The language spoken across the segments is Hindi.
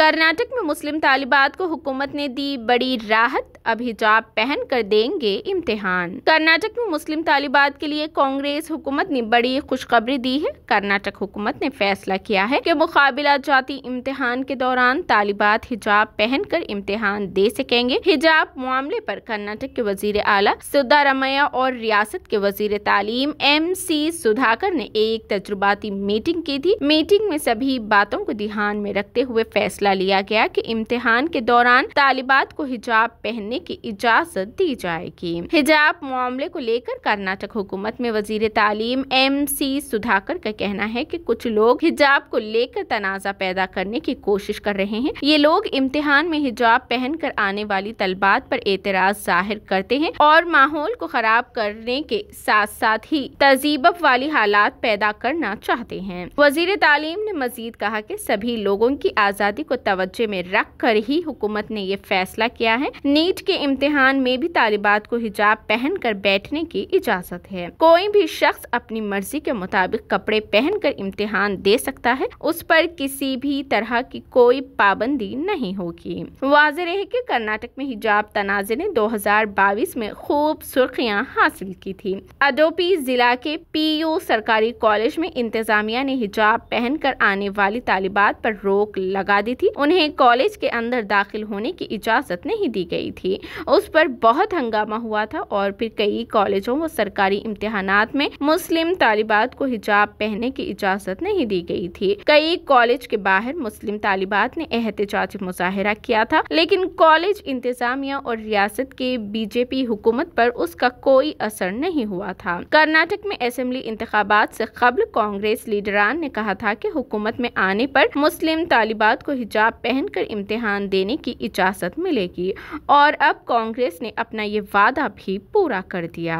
कर्नाटक में मुस्लिम तालिबात को हुकूमत ने दी बड़ी राहत अब हिजाब पहन कर देंगे इम्तिहान कर्नाटक में मुस्लिम तालिबात के लिए कांग्रेस हुकूमत ने बड़ी खुशखबरी दी है कर्नाटक हुकूमत ने फैसला किया है कि मुकाबला जाति इम्तिहान के दौरान तालिबात हिजाब पहन कर इम्तिहान दे सकेंगे हिजाब मामले पर कर्नाटक के वजीर आला सिद्धारमैया और रियासत के वजीर तालीम एम सी सुधाकर ने एक तजुर्बाती मीटिंग की थी मीटिंग में सभी बातों को ध्यान में रखते हुए फैसला फैसला लिया गया कि इम्तिहान के दौरान तालिबात को हिजाब पहनने की इजाज़त दी जाएगी हिजाब मामले को लेकर कर्नाटक हुकूमत में वजीर तालीम एम सी सुधाकर का कहना है की कुछ लोग हिजाब को लेकर तनाजा पैदा करने की कोशिश कर रहे हैं ये लोग इम्तिहान में हिजाब पहन कर आने वाली तलबात पर एतराज जाहिर करते हैं और माहौल को खराब करने के साथ साथ ही तजीबब वाली हालात पैदा करना चाहते हैं वजीर तालीम ने मजीद कहा कि सभी लोगों की आज़ादी को तवज्जे में रख कर ही हुकूमत ने ये फैसला किया है नीट के इम्तिहान में भी तालिबात को हिजाब पहन कर बैठने की इजाज़त है कोई भी शख्स अपनी मर्जी के मुताबिक कपड़े पहन कर इम्तिहान दे सकता है उस पर किसी भी तरह की कोई पाबंदी नहीं होगी वाज रहे की कर्नाटक में हिजाब तनाजे ने दो हजार बाईस में खूब सुर्खियाँ हासिल की थी अडोपी जिला के पी यू सरकारी कॉलेज में इंतजामिया ने हिजाब पहन कर आने वाली तालिबात पर रोक लगा दी थी उन्हें कॉलेज के अंदर दाखिल होने की इजाज़त नहीं दी गई थी उस पर बहुत हंगामा हुआ था और फिर कई कॉलेजों व सरकारी इम्तहान में मुस्लिम तालिबात को हिजाब पहनने की इजाज़त नहीं दी गई थी कई कॉलेज के बाहर मुस्लिम तालिबात ने एहतजाज मुजाहरा किया था लेकिन कॉलेज इंतजामिया और रियासत के बीजेपी हुकूमत पर उसका कोई असर नहीं हुआ था कर्नाटक में असम्बली इंतबात से कबल कांग्रेस लीडरान ने कहा था कि हुकूमत में आने पर मुस्लिम तालिबात को हिजाब पहनकर इम्तिहान देने की इजाज़त मिलेगी और अब कांग्रेस ने अपना ये वादा भी पूरा कर दिया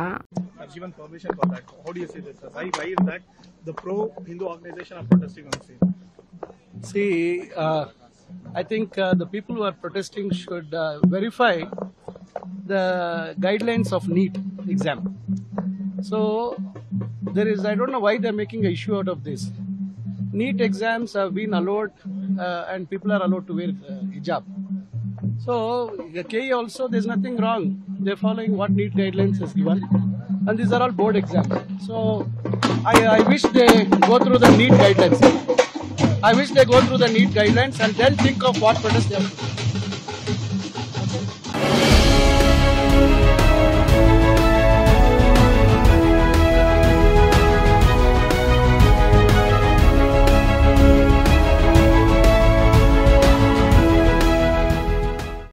see uh, I think uh, the people who are protesting should uh, verify the guidelines of NEET exam. So there is, I don't know why they are making an issue out of this. Neet exams have been allowed uh, and people are allowed to wear uh, hijab. So the KE also, there's nothing wrong. They're following what Neet guidelines is given. And these are all board exams. So I, I wish they go through the Neet guidelines. I wish they go through the Neet guidelines and then think of what they have to do.